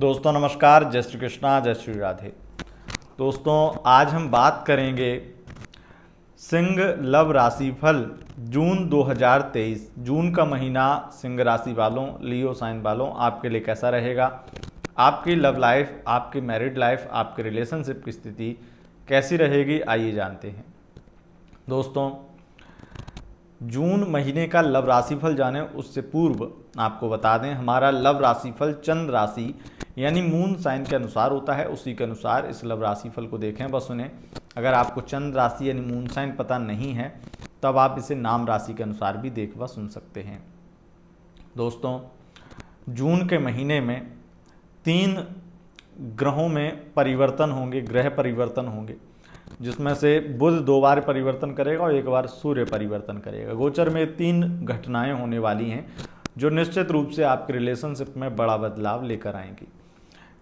दोस्तों नमस्कार जय श्री कृष्णा जय श्री राधे दोस्तों आज हम बात करेंगे सिंह लव राशि फल जून 2023 जून का महीना सिंह राशि वालों लियो साइन वालों आपके लिए कैसा रहेगा आपकी लव लाइफ आपकी मैरिड लाइफ आपके रिलेशनशिप की स्थिति कैसी रहेगी आइए जानते हैं दोस्तों जून महीने का लव राशिफल जाने उससे पूर्व आपको बता दें हमारा लव राशिफल चंद्र राशि यानी मून साइन के अनुसार होता है उसी के अनुसार इस लव राशि फल को देखें बस उन्हें अगर आपको चंद्र राशि यानी मून साइन पता नहीं है तब आप इसे नाम राशि के अनुसार भी देख व सुन सकते हैं दोस्तों जून के महीने में तीन ग्रहों में परिवर्तन होंगे ग्रह परिवर्तन होंगे जिसमें से बुध दो बार परिवर्तन करेगा और एक बार सूर्य परिवर्तन करेगा गोचर में तीन घटनाएं होने वाली हैं जो निश्चित रूप से आपके रिलेशनशिप में बड़ा बदलाव लेकर आएंगी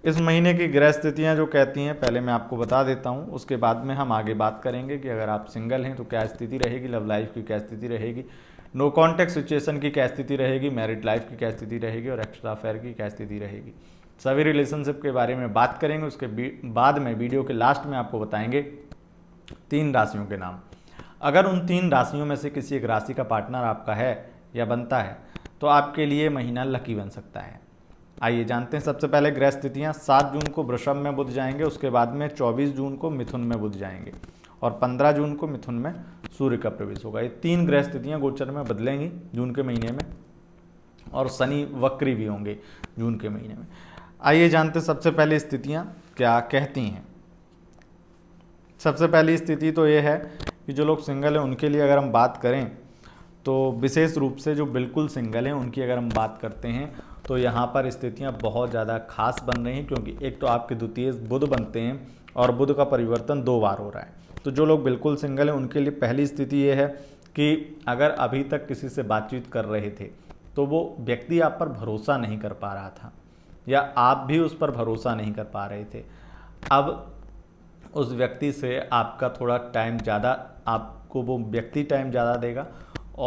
इस महीने की ग्रह स्थितियाँ जो कहती हैं पहले मैं आपको बता देता हूँ उसके बाद में हम आगे बात करेंगे कि अगर आप सिंगल हैं तो क्या स्थिति रहेगी लव लाइफ की क्या स्थिति रहेगी नो कॉन्टैक्ट सिचुएशन की क्या स्थिति रहेगी मैरिड लाइफ की क्या स्थिति रहेगी और एक्स्ट्रा अफेयर की क्या स्थिति रहेगी सभी रिलेशनशिप के बारे में बात करेंगे उसके बाद में वीडियो के लास्ट में आपको बताएंगे तीन राशियों के नाम अगर उन तीन राशियों में से किसी एक राशि का पार्टनर आपका है या बनता है तो आपके लिए महीना लकी बन सकता है आइए जानते हैं सबसे पहले ग्रह स्थितियाँ सात जून को वृषभ में बुध जाएंगे उसके बाद में चौबीस जून को मिथुन में बुध जाएंगे और 15 जून को मिथुन में सूर्य का प्रवेश होगा ये तीन ग्रह स्थितियाँ गोचर में बदलेंगी जून के महीने में और शनि वक्री भी होंगे जून के महीने में आइए जानते सबसे पहले स्थितियाँ क्या कहती हैं सबसे पहली स्थिति तो ये है कि जो लोग सिंगल हैं उनके लिए अगर हम बात करें तो विशेष रूप से जो बिल्कुल सिंगल हैं उनकी अगर हम बात करते हैं तो यहाँ पर स्थितियाँ बहुत ज़्यादा खास बन रही हैं क्योंकि एक तो आपके द्वितीय बुध बनते हैं और बुध का परिवर्तन दो बार हो रहा है तो जो लोग बिल्कुल सिंगल हैं उनके लिए पहली स्थिति ये है कि अगर अभी तक किसी से बातचीत कर रहे थे तो वो व्यक्ति आप पर भरोसा नहीं कर पा रहा था या आप भी उस पर भरोसा नहीं कर पा रहे थे अब उस व्यक्ति से आपका थोड़ा टाइम ज़्यादा आपको वो व्यक्ति टाइम ज़्यादा देगा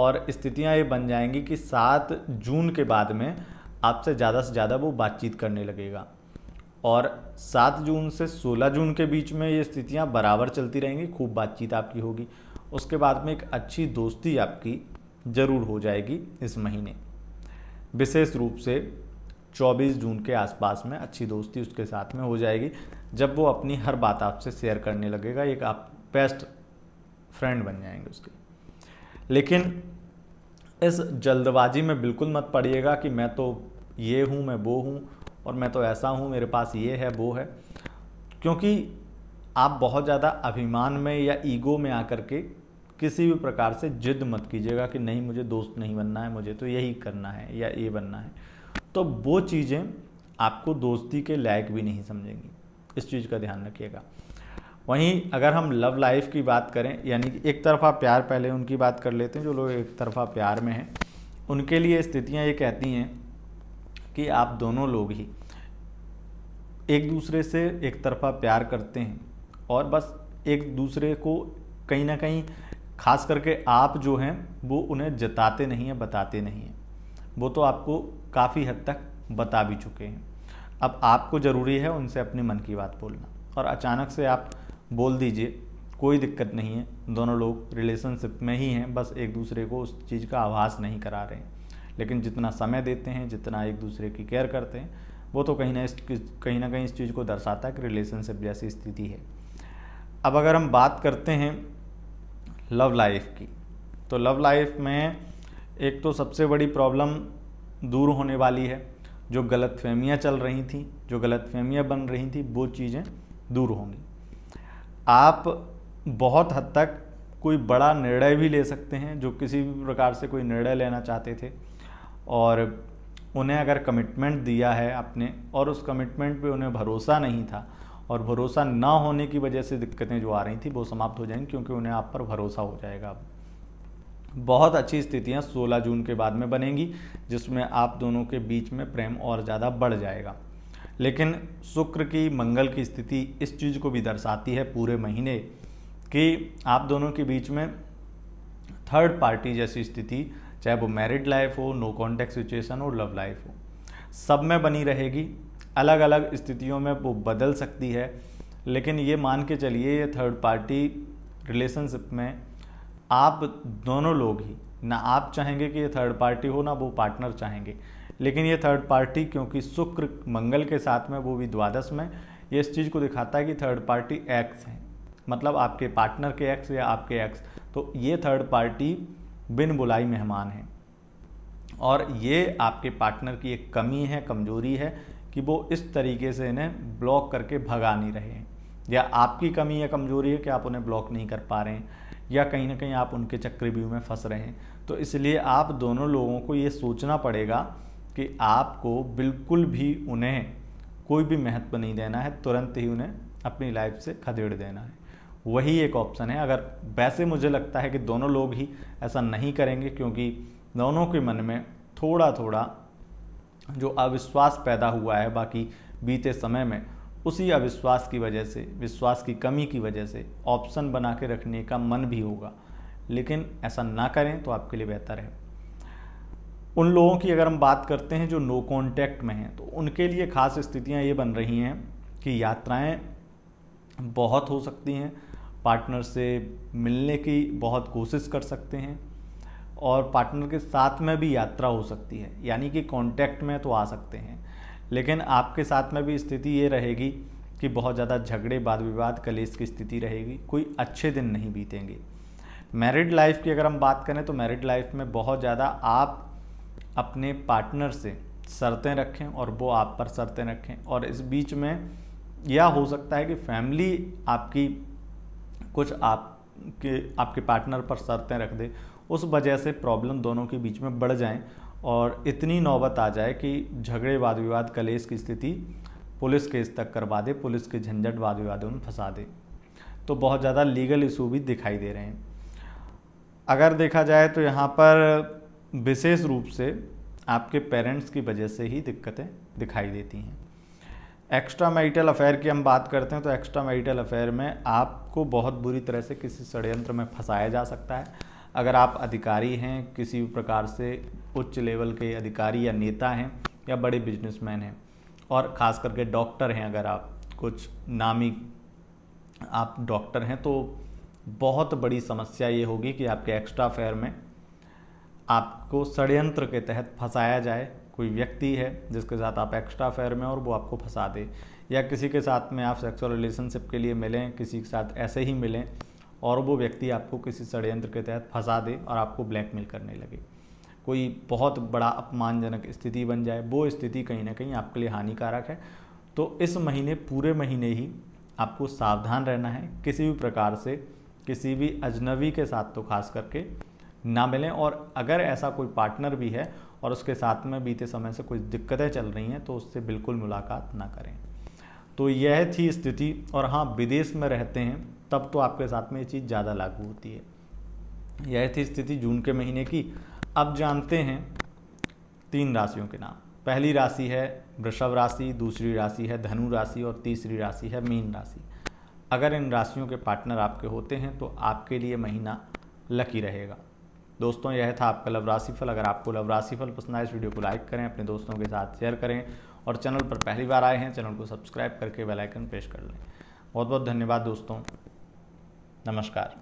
और स्थितियाँ ये बन जाएंगी कि सात जून के बाद में आपसे ज़्यादा से ज़्यादा वो बातचीत करने लगेगा और सात जून से सोलह जून के बीच में ये स्थितियाँ बराबर चलती रहेंगी खूब बातचीत आपकी होगी उसके बाद में एक अच्छी दोस्ती आपकी ज़रूर हो जाएगी इस महीने विशेष रूप से 24 जून के आसपास में अच्छी दोस्ती उसके साथ में हो जाएगी जब वो अपनी हर बात आपसे शेयर करने लगेगा एक आप बेस्ट फ्रेंड बन जाएंगे उसके लेकिन इस जल्दबाजी में बिल्कुल मत पड़िएगा कि मैं तो ये हूँ मैं वो हूँ और मैं तो ऐसा हूँ मेरे पास ये है वो है क्योंकि आप बहुत ज़्यादा अभिमान में या ईगो में आकर के किसी भी प्रकार से जिद मत कीजिएगा कि नहीं मुझे दोस्त नहीं बनना है मुझे तो यही करना है या ये बनना है तो वो चीज़ें आपको दोस्ती के लायक भी नहीं समझेंगी इस चीज़ का ध्यान रखिएगा वहीं अगर हम लव लाइफ की बात करें यानी कि एक तरफा प्यार पहले उनकी बात कर लेते हैं जो लोग एक तरफा प्यार में हैं उनके लिए स्थितियाँ ये कहती हैं कि आप दोनों लोग ही एक दूसरे से एक तरफा प्यार करते हैं और बस एक दूसरे को कहीं ना कहीं खास करके आप जो हैं वो उन्हें जताते नहीं हैं बताते नहीं हैं वो तो आपको काफ़ी हद तक बता भी चुके हैं अब आपको ज़रूरी है उनसे अपने मन की बात बोलना और अचानक से आप बोल दीजिए कोई दिक्कत नहीं है दोनों लोग रिलेशनशिप में ही हैं बस एक दूसरे को उस चीज़ का आभास नहीं करा रहे हैं लेकिन जितना समय देते हैं जितना एक दूसरे की केयर करते हैं वो तो कहीं ना कहीं ना कहीं इस चीज़ को दर्शाता है कि रिलेशनशिप जैसी स्थिति है अब अगर हम बात करते हैं लव लाइफ की तो लव लाइफ में एक तो सबसे बड़ी प्रॉब्लम दूर होने वाली है जो गलत फहमियाँ चल रही थी जो गलत फहमियाँ बन रही थी वो चीज़ें दूर होंगी आप बहुत हद तक कोई बड़ा निर्णय भी ले सकते हैं जो किसी भी प्रकार से कोई निर्णय लेना चाहते थे और उन्हें अगर कमिटमेंट दिया है आपने और उस कमिटमेंट पे उन्हें भरोसा नहीं था और भरोसा ना होने की वजह से दिक्कतें जो आ रही थी वो समाप्त हो जाएंगी क्योंकि उन्हें आप पर भरोसा हो जाएगा बहुत अच्छी स्थितियां 16 जून के बाद में बनेंगी जिसमें आप दोनों के बीच में प्रेम और ज़्यादा बढ़ जाएगा लेकिन शुक्र की मंगल की स्थिति इस चीज़ को भी दर्शाती है पूरे महीने कि आप दोनों के बीच में थर्ड पार्टी जैसी स्थिति चाहे वो मैरिड लाइफ हो नो कॉन्टैक्ट सिचुएशन हो लव लाइफ हो सब में बनी रहेगी अलग अलग स्थितियों में वो बदल सकती है लेकिन ये मान के चलिए ये थर्ड पार्टी रिलेशनशिप में आप दोनों लोग ही ना आप चाहेंगे कि ये थर्ड पार्टी हो ना वो पार्टनर चाहेंगे लेकिन ये थर्ड पार्टी क्योंकि शुक्र मंगल के साथ में वो भी द्वादश में ये इस चीज़ को दिखाता है कि थर्ड पार्टी एक्स है मतलब आपके पार्टनर के एक्स या आपके एक्स तो ये थर्ड पार्टी बिन बुलाई मेहमान हैं और ये आपके पार्टनर की एक कमी है कमजोरी है कि वो इस तरीके से इन्हें ब्लॉक करके भगा नहीं रहे हैं या आपकी कमी या कमजोरी है कि आप उन्हें ब्लॉक नहीं कर पा रहे हैं या कहीं ना कहीं आप उनके चक्रव्यूह में फंस रहे हैं तो इसलिए आप दोनों लोगों को ये सोचना पड़ेगा कि आपको बिल्कुल भी उन्हें कोई भी महत्व नहीं देना है तुरंत ही उन्हें अपनी लाइफ से खदेड़ देना है वही एक ऑप्शन है अगर वैसे मुझे लगता है कि दोनों लोग ही ऐसा नहीं करेंगे क्योंकि दोनों के मन में थोड़ा थोड़ा जो अविश्वास पैदा हुआ है बाकी बीते समय में उसी अविश्वास की वजह से विश्वास की कमी की वजह से ऑप्शन बना के रखने का मन भी होगा लेकिन ऐसा ना करें तो आपके लिए बेहतर है उन लोगों की अगर हम बात करते हैं जो नो कॉन्टैक्ट में हैं तो उनके लिए खास स्थितियां ये बन रही हैं कि यात्राएं बहुत हो सकती हैं पार्टनर से मिलने की बहुत कोशिश कर सकते हैं और पार्टनर के साथ में भी यात्रा हो सकती है यानी कि कांटेक्ट में तो आ सकते हैं लेकिन आपके साथ में भी स्थिति ये रहेगी कि बहुत ज़्यादा झगड़े वाद विवाद कलेश की स्थिति रहेगी कोई अच्छे दिन नहीं बीतेंगे मैरिड लाइफ की अगर हम बात करें तो मैरिड लाइफ में बहुत ज़्यादा आप अपने पार्टनर से शर्तें रखें और वो आप पर शर्तें रखें और इस बीच में यह हो सकता है कि फैमिली आपकी कुछ आपके आपके पार्टनर पर शर्तें रख दे उस वजह से प्रॉब्लम दोनों के बीच में बढ़ जाएं और इतनी नौबत आ जाए कि झगड़े वाद विवाद कलेश की स्थिति पुलिस केस तक करवा दे पुलिस के झंझट वाद विवादों में फंसा दे तो बहुत ज़्यादा लीगल इशू भी दिखाई दे रहे हैं अगर देखा जाए तो यहाँ पर विशेष रूप से आपके पेरेंट्स की वजह से ही दिक्कतें दिखाई देती हैं एक्स्ट्रा मैरिटल अफेयर की हम बात करते हैं तो एक्स्ट्रा मैरिटल अफेयर में आपको बहुत बुरी तरह से किसी षडयंत्र में फंसाया जा सकता है अगर आप अधिकारी हैं किसी भी प्रकार से उच्च लेवल के अधिकारी या नेता हैं या बड़े बिजनेसमैन हैं और ख़ास करके डॉक्टर हैं अगर आप कुछ नामी आप डॉक्टर हैं तो बहुत बड़ी समस्या ये होगी कि आपके एक्स्ट्रा अफेयर में आपको षडयंत्र के तहत फंसाया जाए कोई व्यक्ति है जिसके साथ आप एक्स्ट्रा अफेयर में और वो आपको फंसा दे या किसी के साथ में आप सेक्सुअल रिलेशनशिप के लिए मिलें किसी के साथ ऐसे ही मिलें और वो व्यक्ति आपको किसी षडयंत्र के तहत फंसा दे और आपको ब्लैकमेल करने लगे कोई बहुत बड़ा अपमानजनक स्थिति बन जाए वो स्थिति कहीं ना कहीं आपके लिए हानिकारक है तो इस महीने पूरे महीने ही आपको सावधान रहना है किसी भी प्रकार से किसी भी अजनबी के साथ तो खास करके ना मिलें और अगर ऐसा कोई पार्टनर भी है और उसके साथ में बीते समय से कुछ दिक्कतें चल रही हैं तो उससे बिल्कुल मुलाकात ना करें तो यह थी स्थिति और हाँ विदेश में रहते हैं तब तो आपके साथ में ये चीज़ ज़्यादा लागू होती है यह थी स्थिति जून के महीने की अब जानते हैं तीन राशियों के नाम पहली राशि है वृषभ राशि दूसरी राशि है धनु राशि और तीसरी राशि है मीन राशि अगर इन राशियों के पार्टनर आपके होते हैं तो आपके लिए महीना लकी रहेगा दोस्तों यह था आपका लव राशिफल अगर आपको लव राशिफल पसंद आए इस वीडियो को लाइक करें अपने दोस्तों के साथ शेयर करें और चैनल पर पहली बार आए हैं चैनल को सब्सक्राइब करके बेलाइकन प्रेस कर लें बहुत बहुत धन्यवाद दोस्तों नमस्कार